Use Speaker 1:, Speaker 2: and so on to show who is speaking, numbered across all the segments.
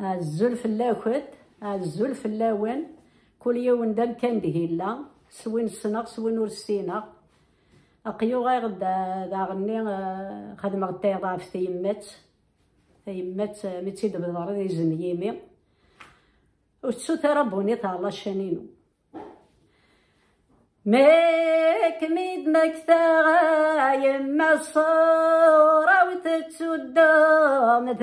Speaker 1: الزلف اللاكد الزلف اللاون كل يوم دام كان دهيلا سوين سنغ سوين ور سينغ اقيو غير دا غني آه، خدم غدا يضعف في تيمات يمات آه، متيد بضرر يزن يمي وتسوت ربوني تاع الله شانينو ميك ميد مكثا يما الصورة مثل وتتسدم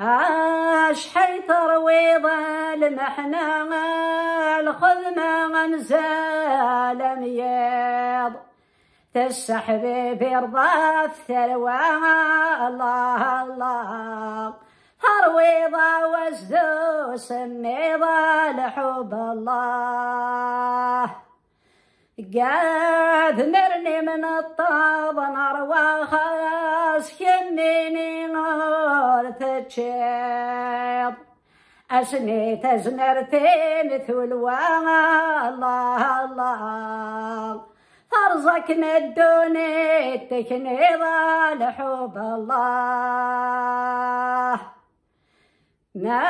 Speaker 1: اش حي ترويض المحنى ما غنزال ميض تسحب برضا الثروة الله الله هرويضة وزدو سميضة لحب الله قاد مرني من الطاب نروى خلاص يميني نور تتشيط أسني تزمرتي مثل الله الله فرزك ندوني تكني ضال حب الله ما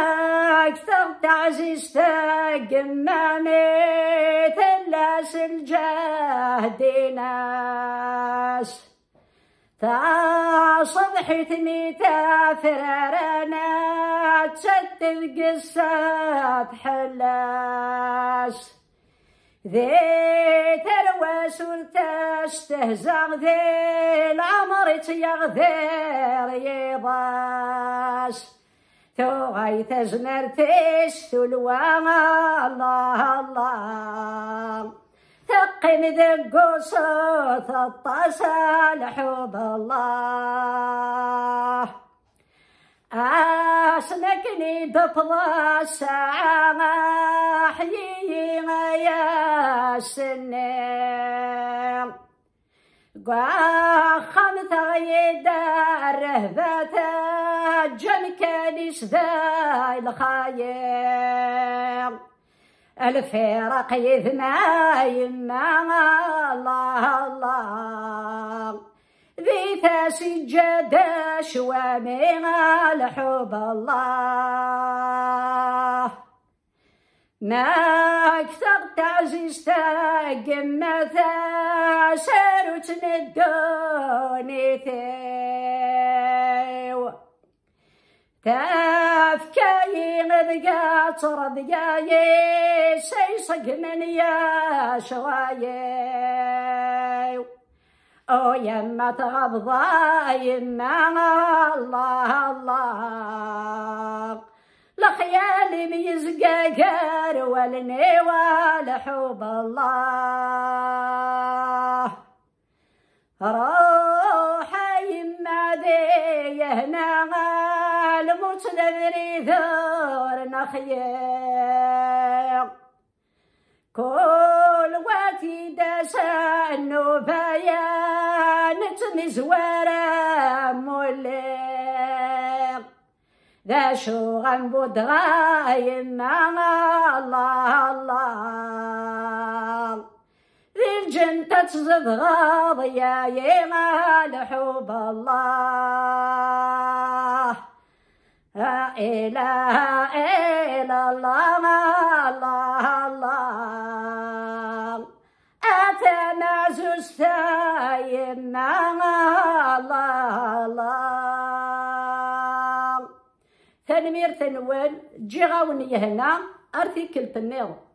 Speaker 1: أكثر تعزيز تقمامي ناس الجهد ناس فصبحت ثميتة فرانا تسدد القصة حلاس ذي تروس وتستهزغ ذي العمر تيغذر يضاس توغي تزمر تيس الله الله ثقم ذي قصوث الطسال لحب الله أسلكني بفضى الساعة ما أحيي يا السنين قاخم ثغيد الرهبة جنكني سذاي الخايل الفرق يثنى يما الله الله ذي تسجد شوامي الحب الله ما أكثر تعزيز تاق مثل سير ثير تفكي مذقى تردقاي سيصق من يا شواي او يما تغضى يما الله الله لخيالي ميزقى قار ولني لحوب الله روحي يما دي هنا تدري دارنا خيام
Speaker 2: كل
Speaker 1: واتي داشا النوبيان تمزوارا مولي ذا شو غنبود غايما الله الله ذي الجنة تزد غاضية يما لحوب الله لا إله إلا الله الله الله أتنا زستايم الله الله تنمير تنوان جيغاوني هنا أرتي كلب النيرو